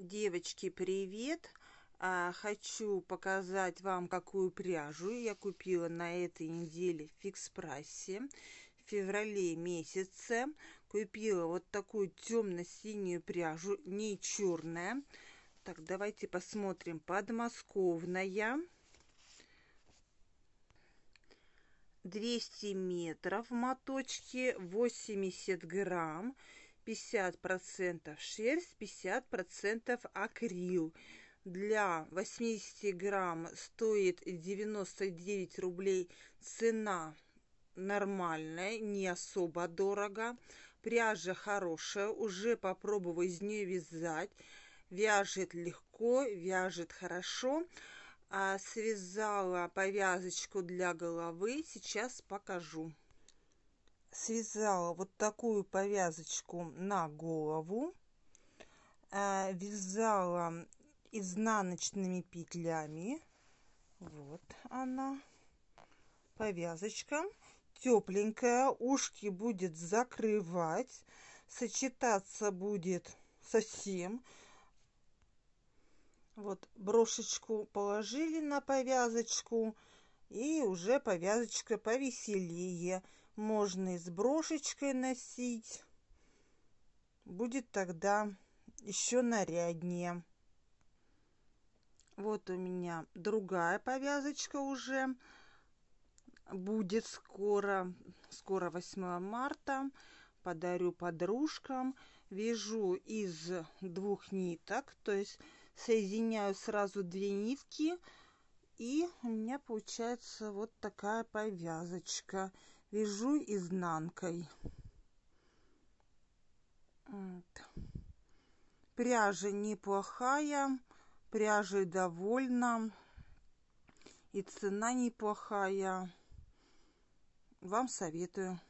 девочки привет а, хочу показать вам какую пряжу я купила на этой неделе в фикс прайсе в феврале месяце купила вот такую темно-синюю пряжу не черная так давайте посмотрим подмосковная 200 метров моточки 80 грамм 50% шерсть, 50% акрил. Для 80 грамм стоит 99 рублей. Цена нормальная, не особо дорого. Пряжа хорошая, уже попробую из нее вязать. Вяжет легко, вяжет хорошо. А связала повязочку для головы, сейчас покажу связала вот такую повязочку на голову, э, вязала изнаночными петлями. Вот она, повязочка. Тепленькая, ушки будет закрывать, сочетаться будет совсем. Вот брошечку положили на повязочку, и уже повязочка повеселее можно и с брошечкой носить. Будет тогда еще наряднее. Вот у меня другая повязочка уже. Будет скоро, скоро 8 марта. Подарю подружкам. Вяжу из двух ниток, то есть соединяю сразу две нитки. И у меня получается вот такая повязочка вяжу изнанкой вот. пряжа неплохая пряжа довольна и цена неплохая вам советую